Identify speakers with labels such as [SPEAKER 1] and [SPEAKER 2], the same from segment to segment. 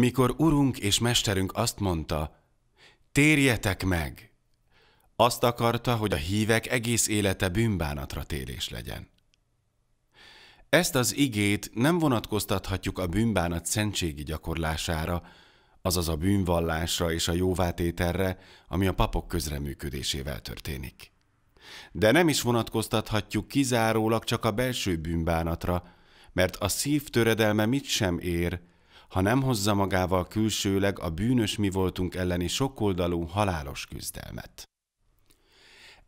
[SPEAKER 1] Mikor urunk és mesterünk azt mondta, térjetek meg, azt akarta, hogy a hívek egész élete bűnbánatra térés legyen. Ezt az igét nem vonatkoztathatjuk a bűnbánat szentségi gyakorlására, azaz a bűnvallásra és a jóvátételre, ami a papok közreműködésével történik. De nem is vonatkoztathatjuk kizárólag csak a belső bűnbánatra, mert a szív töredelme mit sem ér, ha nem hozza magával külsőleg a bűnös mi voltunk elleni sokoldalú halálos küzdelmet.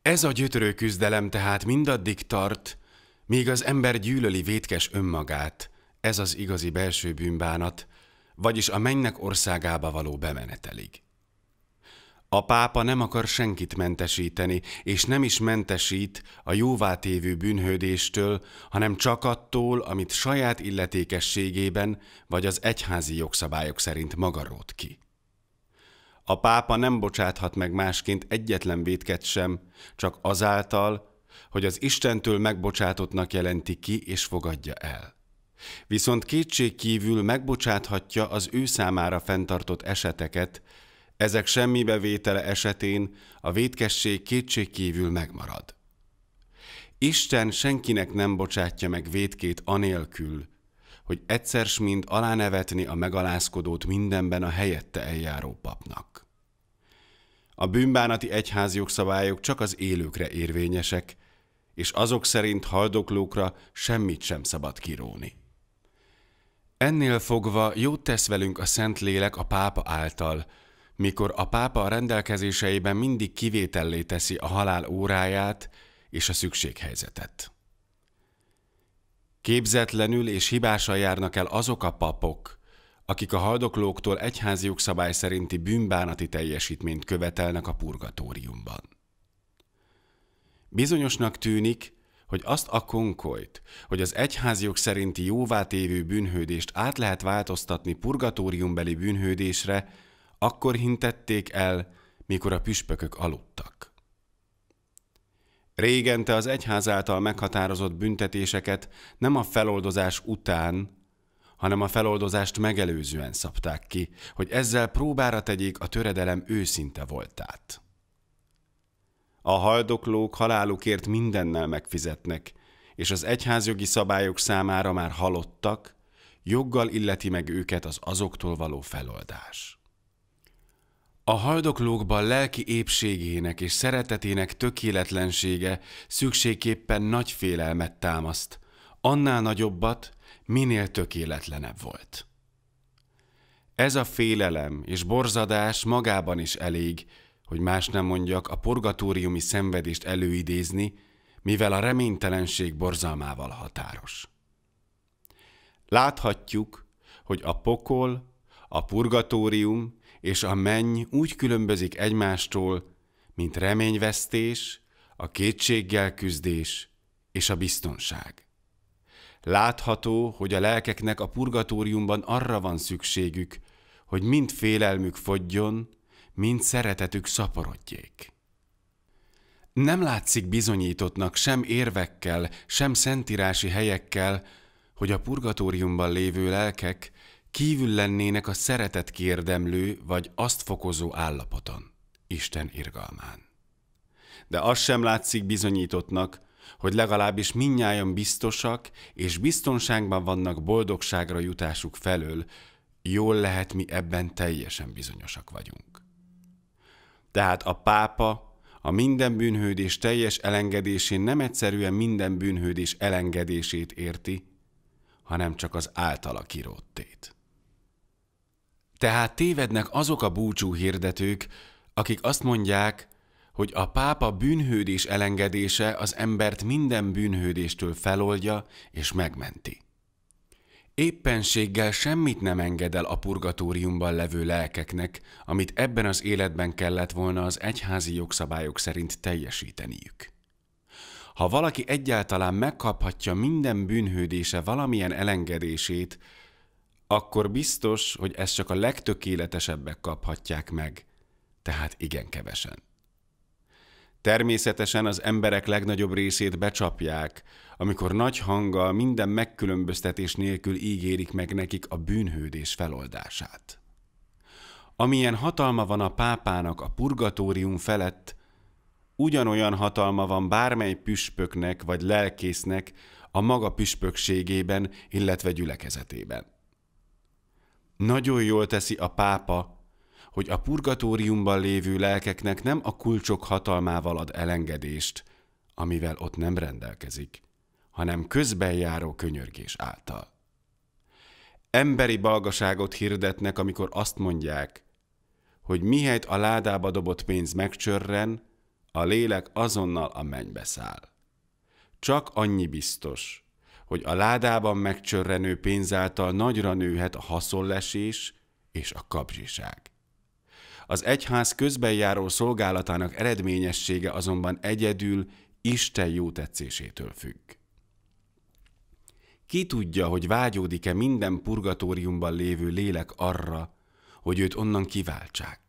[SPEAKER 1] Ez a gyötörő küzdelem tehát mindaddig tart, míg az ember gyűlöli vétkes önmagát, ez az igazi belső bűnbánat, vagyis a mennek országába való bemenetelig. A pápa nem akar senkit mentesíteni, és nem is mentesít a jóvátévő bűnhődéstől, hanem csak attól, amit saját illetékességében vagy az egyházi jogszabályok szerint rót ki. A pápa nem bocsáthat meg másként egyetlen vétket sem, csak azáltal, hogy az Istentől megbocsátottnak jelenti ki és fogadja el. Viszont kétség kívül megbocsáthatja az ő számára fenntartott eseteket, ezek semmi bevétele esetén a vétkesség kétségkívül megmarad. Isten senkinek nem bocsátja meg vétkét anélkül, hogy egyszer s mind alánevetni a megalázkodót mindenben a helyette eljáró papnak. A bűnbánati jogszabályok csak az élőkre érvényesek, és azok szerint haldoklókra semmit sem szabad kiróni. Ennél fogva jót tesz velünk a Szentlélek a pápa által, mikor a pápa a rendelkezéseiben mindig kivétellé teszi a halál óráját és a szükséghelyzetet. Képzetlenül és hibásan járnak el azok a papok, akik a haldoklóktól egyházi jogszabály szerinti bűnbánati teljesítményt követelnek a purgatóriumban. Bizonyosnak tűnik, hogy azt a konkolyt, hogy az egyházi jog szerinti jóvátévő bűnhődést át lehet változtatni purgatóriumbeli bűnhődésre, akkor hintették el, mikor a püspökök aludtak. Régente az egyház által meghatározott büntetéseket nem a feloldozás után, hanem a feloldozást megelőzően szabták ki, hogy ezzel próbára tegyék a töredelem őszinte voltát. A haldoklók halálukért mindennel megfizetnek, és az egyházjogi szabályok számára már halottak, joggal illeti meg őket az azoktól való feloldás. A haldoklókban lelki épségének és szeretetének tökéletlensége szükségképpen nagy félelmet támaszt, annál nagyobbat, minél tökéletlenebb volt. Ez a félelem és borzadás magában is elég, hogy más nem mondjak, a purgatóriumi szenvedést előidézni, mivel a reménytelenség borzalmával határos. Láthatjuk, hogy a pokol, a purgatórium és a menny úgy különbözik egymástól, mint reményvesztés, a kétséggel küzdés és a biztonság. Látható, hogy a lelkeknek a purgatóriumban arra van szükségük, hogy mind félelmük fogjon, mind szeretetük szaporodjék. Nem látszik bizonyítottnak sem érvekkel, sem szentírási helyekkel, hogy a purgatóriumban lévő lelkek kívül lennének a szeretet kérdemlő vagy azt fokozó állapoton, Isten irgalmán. De az sem látszik bizonyítottnak, hogy legalábbis minnyáján biztosak és biztonságban vannak boldogságra jutásuk felől, jól lehet mi ebben teljesen bizonyosak vagyunk. Tehát a pápa a minden bűnhődés teljes elengedésén nem egyszerűen minden bűnhődés elengedését érti, hanem csak az általa kiróttét. Tehát tévednek azok a búcsú hirdetők, akik azt mondják, hogy a pápa bűnhődés elengedése az embert minden bűnhődéstől feloldja és megmenti. Éppenséggel semmit nem enged el a purgatóriumban levő lelkeknek, amit ebben az életben kellett volna az egyházi jogszabályok szerint teljesíteniük. Ha valaki egyáltalán megkaphatja minden bűnhődése valamilyen elengedését, akkor biztos, hogy ezt csak a legtökéletesebbek kaphatják meg, tehát igen kevesen. Természetesen az emberek legnagyobb részét becsapják, amikor nagy hanggal minden megkülönböztetés nélkül ígérik meg nekik a bűnhődés feloldását. Amilyen hatalma van a pápának a purgatórium felett, ugyanolyan hatalma van bármely püspöknek vagy lelkésznek a maga püspökségében, illetve gyülekezetében. Nagyon jól teszi a pápa, hogy a purgatóriumban lévő lelkeknek nem a kulcsok hatalmával ad elengedést, amivel ott nem rendelkezik, hanem járó könyörgés által. Emberi balgaságot hirdetnek, amikor azt mondják, hogy mihelyt a ládába dobott pénz megcsörren, a lélek azonnal a mennybe száll. Csak annyi biztos, hogy a ládában megcsörrenő pénz által nagyra nőhet a haszonlesés és a kapzsiság. Az egyház járó szolgálatának eredményessége azonban egyedül Isten jó tetszésétől függ. Ki tudja, hogy vágyódik-e minden purgatóriumban lévő lélek arra, hogy őt onnan kiváltsák?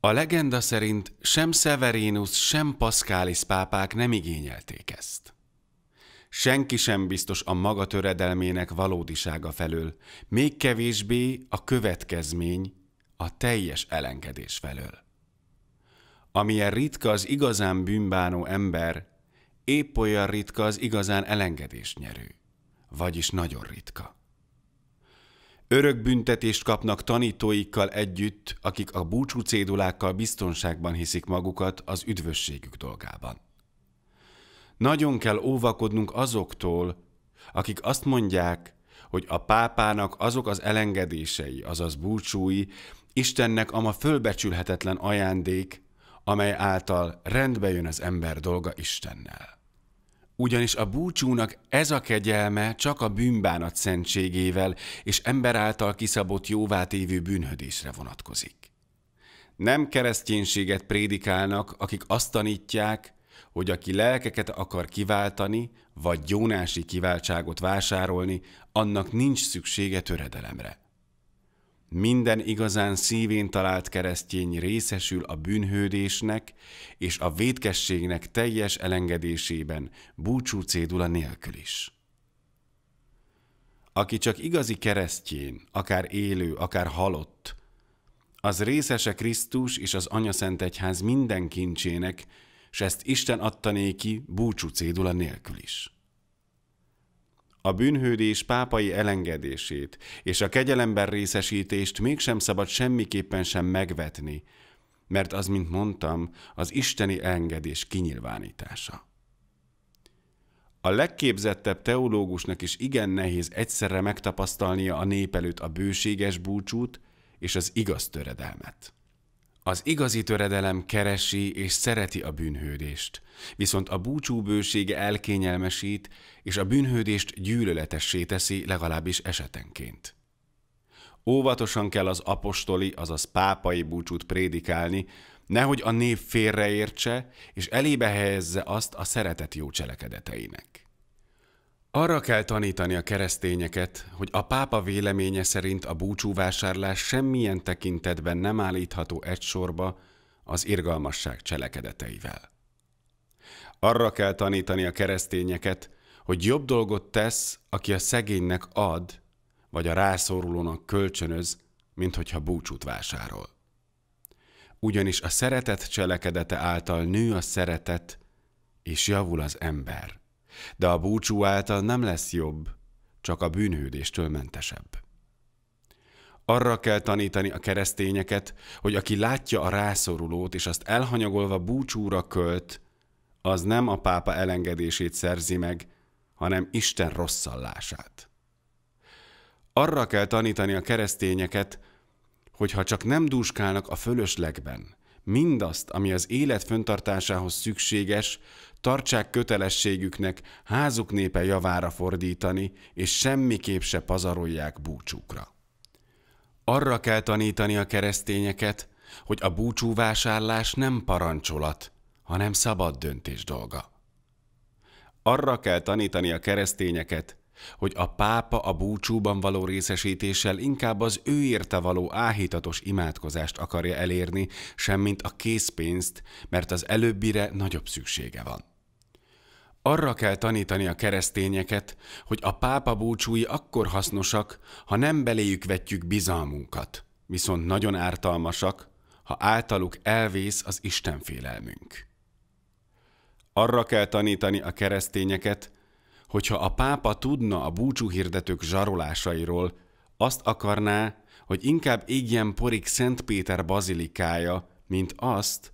[SPEAKER 1] A legenda szerint sem Severinus, sem Pascalis pápák nem igényelték ezt. Senki sem biztos a maga töredelmének valódisága felől, még kevésbé a következmény a teljes elengedés felől. Amilyen ritka az igazán bűnbánó ember, épp olyan ritka az igazán elengedés nyerő, vagyis nagyon ritka. Örök büntetést kapnak tanítóikkal együtt, akik a búcsú cédulákkal biztonságban hiszik magukat az üdvösségük dolgában. Nagyon kell óvakodnunk azoktól, akik azt mondják, hogy a pápának azok az elengedései, azaz búcsúi, Istennek ama fölbecsülhetetlen ajándék, amely által rendbe jön az ember dolga Istennel. Ugyanis a búcsúnak ez a kegyelme csak a bűnbánat szentségével és ember által kiszabott jóvátévő bűnhödésre vonatkozik. Nem kereszténységet prédikálnak, akik azt tanítják, hogy aki lelkeket akar kiváltani, vagy gyónási kiváltságot vásárolni, annak nincs szüksége töredelemre. Minden igazán szívén talált keresztény részesül a bűnhődésnek és a védkességnek teljes elengedésében, búcsú cédula nélkül is. Aki csak igazi keresztjén, akár élő, akár halott, az részese Krisztus és az anyaszent Egyház minden kincsének, s ezt Isten adta néki búcsú cédula nélkül is. A bűnhődés pápai elengedését és a kegyelemben részesítést mégsem szabad semmiképpen sem megvetni, mert az, mint mondtam, az isteni engedés kinyilvánítása. A legképzettebb teológusnak is igen nehéz egyszerre megtapasztalnia a nép előtt a bőséges búcsút és az igaz töredelmet. Az igazi töredelem keresi és szereti a bűnhődést, viszont a búcsú bősége elkényelmesít, és a bűnhődést gyűlöletessé teszi legalábbis esetenként. Óvatosan kell az apostoli, azaz pápai búcsút prédikálni, nehogy a név félreértse, és elébe helyezze azt a szeretet jó cselekedeteinek. Arra kell tanítani a keresztényeket, hogy a pápa véleménye szerint a búcsúvásárlás semmilyen tekintetben nem állítható egy sorba az irgalmasság cselekedeteivel. Arra kell tanítani a keresztényeket, hogy jobb dolgot tesz, aki a szegénynek ad, vagy a rászorulónak kölcsönöz, mint hogyha búcsút vásárol. Ugyanis a szeretet cselekedete által nő a szeretet, és javul az ember de a búcsú által nem lesz jobb, csak a bűnhődéstől mentesebb. Arra kell tanítani a keresztényeket, hogy aki látja a rászorulót és azt elhanyagolva búcsúra költ, az nem a pápa elengedését szerzi meg, hanem Isten rosszallását. Arra kell tanítani a keresztényeket, hogy ha csak nem dúskálnak a fölöslegben, mindazt, ami az élet föntartásához szükséges, tartsák kötelességüknek házuk népe javára fordítani, és semmiképp se pazarolják búcsukra. Arra kell tanítani a keresztényeket, hogy a búcsúvásárlás nem parancsolat, hanem szabad döntés dolga. Arra kell tanítani a keresztényeket, hogy a pápa a búcsúban való részesítéssel inkább az ő érte való áhítatos imádkozást akarja elérni, semmint a készpénzt, mert az előbbire nagyobb szüksége van. Arra kell tanítani a keresztényeket, hogy a pápa búcsúi akkor hasznosak, ha nem beléjük vetjük bizalmunkat, viszont nagyon ártalmasak, ha általuk elvész az Isten félelmünk. Arra kell tanítani a keresztényeket, hogyha a pápa tudna a búcsúhirdetők zsarolásairól, azt akarná, hogy inkább égjen porik Szent Péter bazilikája, mint azt,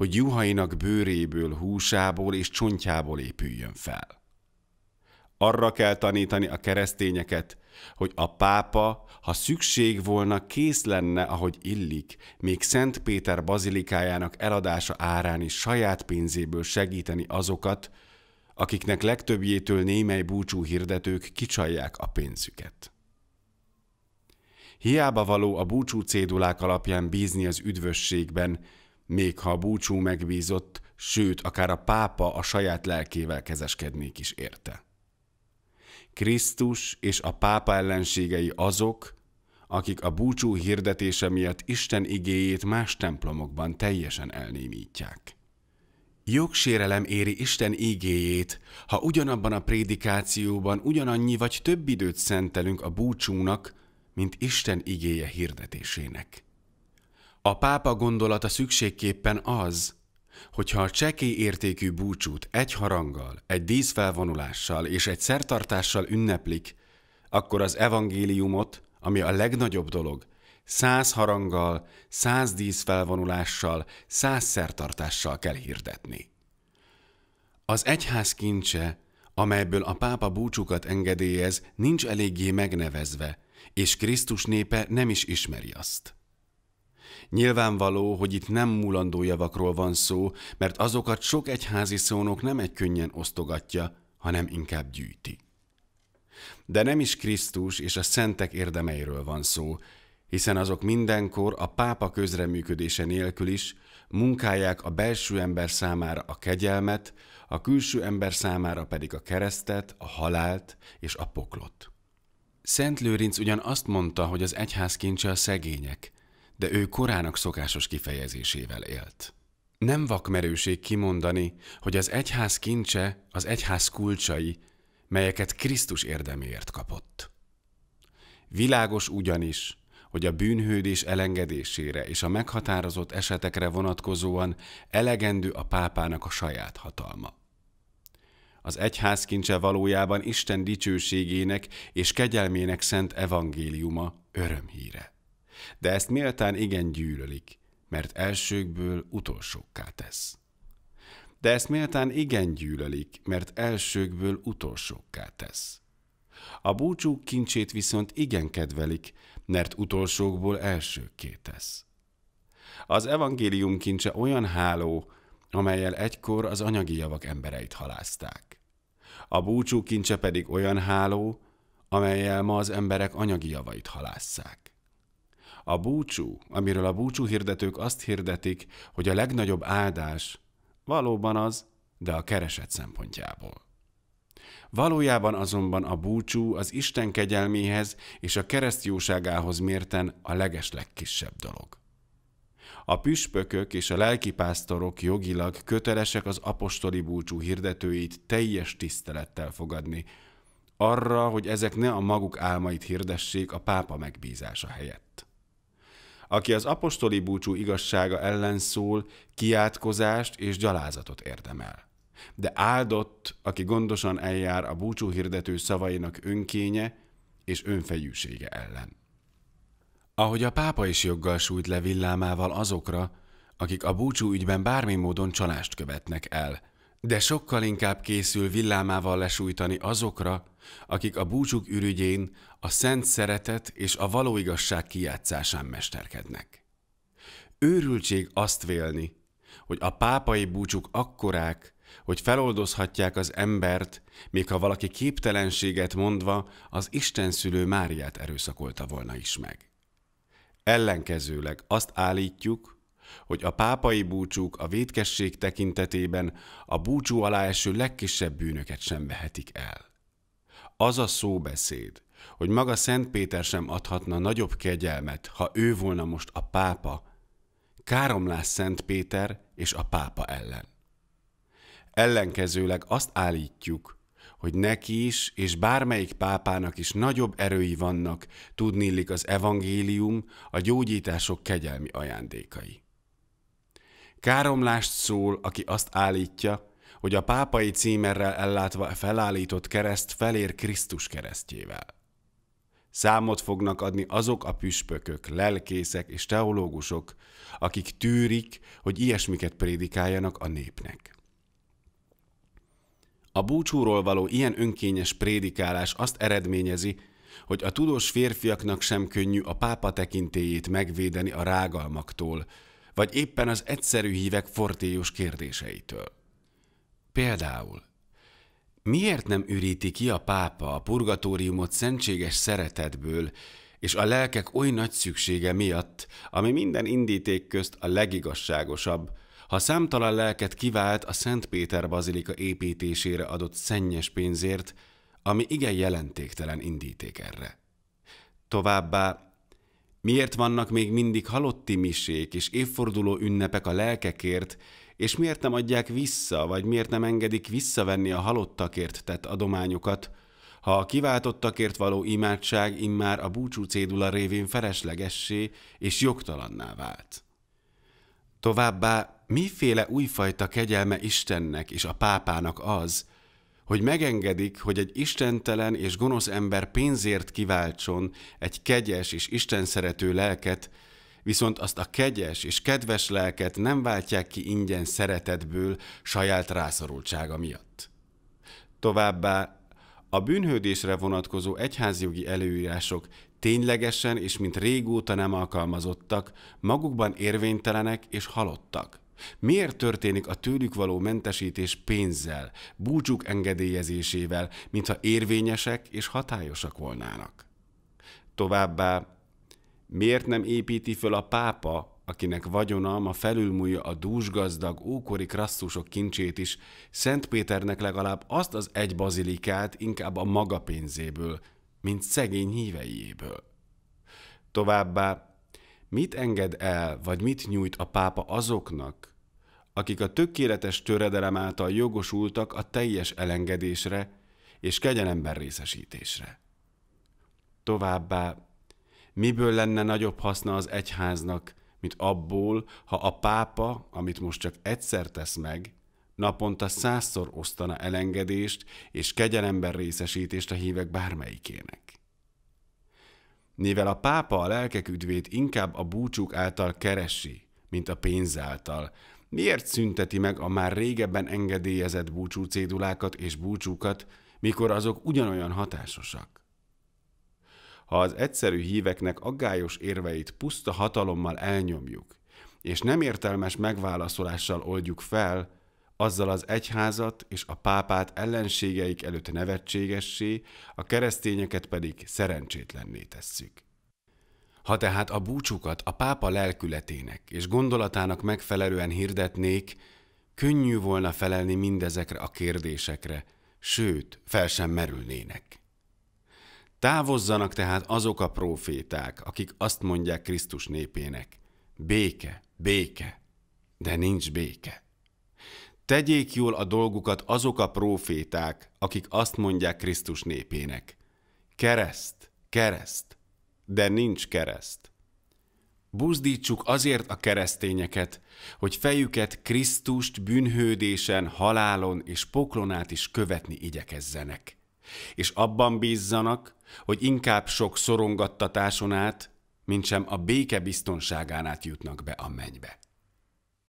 [SPEAKER 1] hogy juhainak bőréből, húsából és csontjából épüljön fel. Arra kell tanítani a keresztényeket, hogy a pápa, ha szükség volna, kész lenne, ahogy illik, még Szent Péter bazilikájának eladása árán is saját pénzéből segíteni azokat, akiknek legtöbbjétől némely búcsú hirdetők kicsalják a pénzüket. Hiába való a búcsú cédulák alapján bízni az üdvösségben, még ha a búcsú megbízott, sőt, akár a pápa a saját lelkével kezeskednék is érte. Krisztus és a pápa ellenségei azok, akik a búcsú hirdetése miatt Isten igéjét más templomokban teljesen elnémítják. Jogsérelem éri Isten igéjét, ha ugyanabban a prédikációban ugyanannyi vagy több időt szentelünk a búcsúnak, mint Isten igéje hirdetésének. A pápa gondolata szükségképpen az, hogyha a csekély értékű búcsút egy haranggal, egy díszfelvonulással és egy szertartással ünneplik, akkor az evangéliumot, ami a legnagyobb dolog, száz haranggal, száz díszfelvonulással, száz szertartással kell hirdetni. Az egyház kincse, amelyből a pápa búcsukat engedélyez, nincs eléggé megnevezve, és Krisztus népe nem is ismeri azt. Nyilvánvaló, hogy itt nem mulandó javakról van szó, mert azokat sok egyházi szónok nem egy könnyen osztogatja, hanem inkább gyűjti. De nem is Krisztus és a szentek érdemeiről van szó, hiszen azok mindenkor a pápa közreműködése nélkül is munkálják a belső ember számára a kegyelmet, a külső ember számára pedig a keresztet, a halált és a poklot. Szent Lőrinc ugyan azt mondta, hogy az egyház kincse a szegények, de ő korának szokásos kifejezésével élt. Nem vakmerőség kimondani, hogy az egyház kincse, az egyház kulcsai, melyeket Krisztus érdeméért kapott. Világos ugyanis, hogy a bűnhődés elengedésére és a meghatározott esetekre vonatkozóan elegendő a pápának a saját hatalma. Az egyház kincse valójában Isten dicsőségének és kegyelmének szent evangéliuma örömhíre de ezt méltán igen gyűlölik, mert elsőkből utolsókká tesz. De ezt méltán igen gyűlölik, mert elsőkből utolsókká tesz. A búcsúk kincsét viszont igen kedvelik, mert utolsókból elsőkké tesz. Az evangélium kincse olyan háló, amelyel egykor az anyagi javak embereit halázták. A búcsú kincse pedig olyan háló, amelyel ma az emberek anyagi javait halásszák a búcsú, amiről a búcsú hirdetők azt hirdetik, hogy a legnagyobb áldás valóban az, de a kereset szempontjából. Valójában azonban a búcsú az Isten kegyelméhez és a keresztjóságához mérten a legeslegkisebb dolog. A püspökök és a lelkipásztorok jogilag kötelesek az apostoli búcsú hirdetőit teljes tisztelettel fogadni, arra, hogy ezek ne a maguk álmait hirdessék a pápa megbízása helyett aki az apostoli búcsú igazsága ellen szól, kiátkozást és gyalázatot érdemel. De áldott, aki gondosan eljár a búcsú hirdető szavainak önkénye és önfejűsége ellen. Ahogy a pápa is joggal sújt le villámával azokra, akik a búcsú ügyben bármi módon csalást követnek el – de sokkal inkább készül villámával lesújtani azokra, akik a búcsúk ürügyén a szent szeretet és a való igazság kijátszásán mesterkednek. Őrültség azt vélni, hogy a pápai búcsúk akkorák, hogy feloldozhatják az embert, még ha valaki képtelenséget mondva az Isten szülő Máriát erőszakolta volna is meg. Ellenkezőleg azt állítjuk, hogy a pápai búcsúk a védkesség tekintetében a búcsú alá eső legkisebb bűnöket sem vehetik el. Az a szóbeszéd, hogy maga Szent Péter sem adhatna nagyobb kegyelmet, ha ő volna most a pápa, káromlás Szent Péter és a pápa ellen. Ellenkezőleg azt állítjuk, hogy neki is és bármelyik pápának is nagyobb erői vannak, tudnillik az evangélium, a gyógyítások kegyelmi ajándékai. Káromlást szól, aki azt állítja, hogy a pápai címerrel ellátva felállított kereszt felér Krisztus keresztjével. Számot fognak adni azok a püspökök, lelkészek és teológusok, akik tűrik, hogy ilyesmiket prédikáljanak a népnek. A búcsúról való ilyen önkényes prédikálás azt eredményezi, hogy a tudós férfiaknak sem könnyű a pápa tekintélyét megvédeni a rágalmaktól, vagy éppen az egyszerű hívek fortélyos kérdéseitől. Például, miért nem üríti ki a pápa a purgatóriumot szentséges szeretetből, és a lelkek oly nagy szüksége miatt, ami minden indíték közt a legigazságosabb, ha számtalan lelket kivált a Szent Péter Bazilika építésére adott szennyes pénzért, ami igen jelentéktelen indíték erre. Továbbá Miért vannak még mindig halotti misék és évforduló ünnepek a lelkekért, és miért nem adják vissza, vagy miért nem engedik visszavenni a halottakért tett adományokat, ha a kiváltottakért való imádság immár a búcsú cédula révén feleslegessé és jogtalanná vált. Továbbá miféle újfajta kegyelme Istennek és a pápának az, hogy megengedik, hogy egy istentelen és gonosz ember pénzért kiváltson egy kegyes és istenszerető lelket, viszont azt a kegyes és kedves lelket nem váltják ki ingyen szeretetből saját rászorultsága miatt. Továbbá a bűnhődésre vonatkozó egyházjogi előírások ténylegesen és mint régóta nem alkalmazottak, magukban érvénytelenek és halottak. Miért történik a tőlük való mentesítés pénzzel, búcsúk engedélyezésével, mintha érvényesek és hatályosak volnának? Továbbá, miért nem építi föl a pápa, akinek vagyona ma felülmúlja a dúsgazdag ókori krasszusok kincsét is, Szent Péternek legalább azt az egy bazilikát inkább a maga pénzéből, mint szegény híveiéből. Továbbá Mit enged el, vagy mit nyújt a pápa azoknak, akik a tökéletes töredelem által jogosultak a teljes elengedésre és kegyelemben részesítésre? Továbbá, miből lenne nagyobb haszna az egyháznak, mint abból, ha a pápa, amit most csak egyszer tesz meg, naponta százszor osztana elengedést és kegyelemben részesítést a hívek bármelyikének mivel a pápa a lelkek üdvét inkább a búcsúk által keresi, mint a pénz által, miért szünteti meg a már régebben engedélyezett búcsú cédulákat és búcsúkat, mikor azok ugyanolyan hatásosak? Ha az egyszerű híveknek aggályos érveit puszta hatalommal elnyomjuk, és nem értelmes megválaszolással oldjuk fel, azzal az egyházat és a pápát ellenségeik előtt nevetségessé, a keresztényeket pedig szerencsétlenné tesszük. Ha tehát a búcsukat a pápa lelkületének és gondolatának megfelelően hirdetnék, könnyű volna felelni mindezekre a kérdésekre, sőt, fel sem merülnének. Távozzanak tehát azok a proféták, akik azt mondják Krisztus népének, béke, béke, de nincs béke. Tegyék jól a dolgukat azok a próféták, akik azt mondják Krisztus népének. Kereszt, kereszt, de nincs kereszt. Buzdítsuk azért a keresztényeket, hogy fejüket Krisztust bűnhődésen, halálon és poklonát is követni igyekezzenek. És abban bízzanak, hogy inkább sok szorongattatáson át, mint sem a béke biztonságán át jutnak be a mennybe.